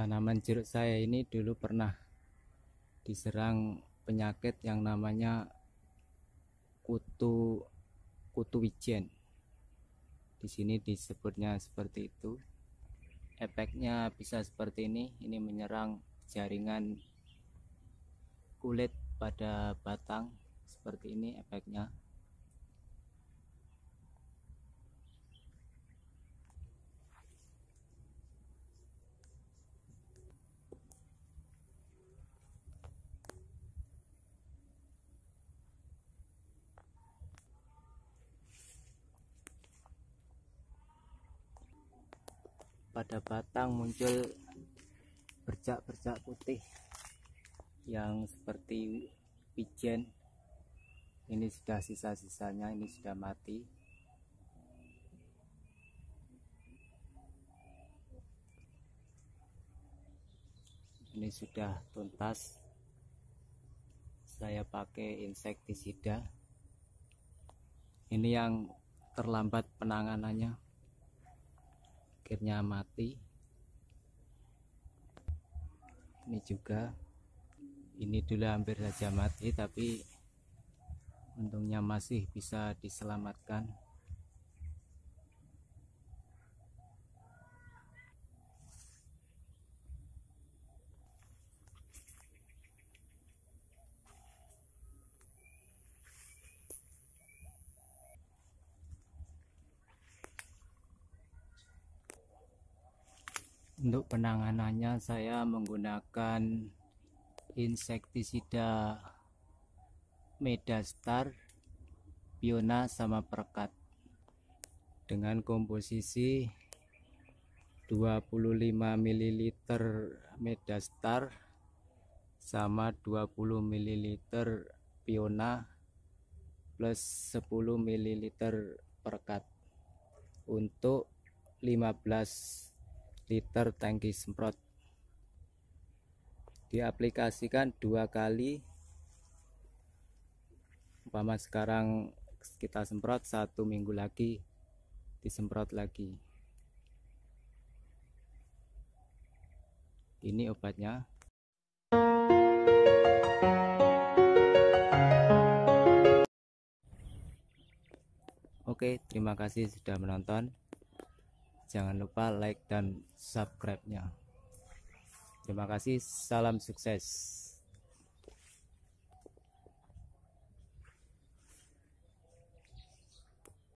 tanaman jeruk saya ini dulu pernah diserang penyakit yang namanya kutu kutu wijen di sini disebutnya seperti itu efeknya bisa seperti ini ini menyerang jaringan kulit pada batang seperti ini efeknya pada batang muncul bercak-bercak putih yang seperti pijen ini sudah sisa-sisanya ini sudah mati ini sudah tuntas saya pakai insektisida ini yang terlambat penanganannya akhirnya mati ini juga ini dulu hampir saja mati tapi untungnya masih bisa diselamatkan Untuk penanganannya saya menggunakan insektisida Medastar, Piona sama perekat dengan komposisi 25 ml Medastar sama 20 ml Piona plus 10 ml perekat untuk 15 liter tangki semprot diaplikasikan dua kali umpama sekarang kita semprot satu minggu lagi disemprot lagi ini obatnya Oke, terima kasih sudah menonton. Jangan lupa like dan subscribe-nya. Terima kasih, salam sukses.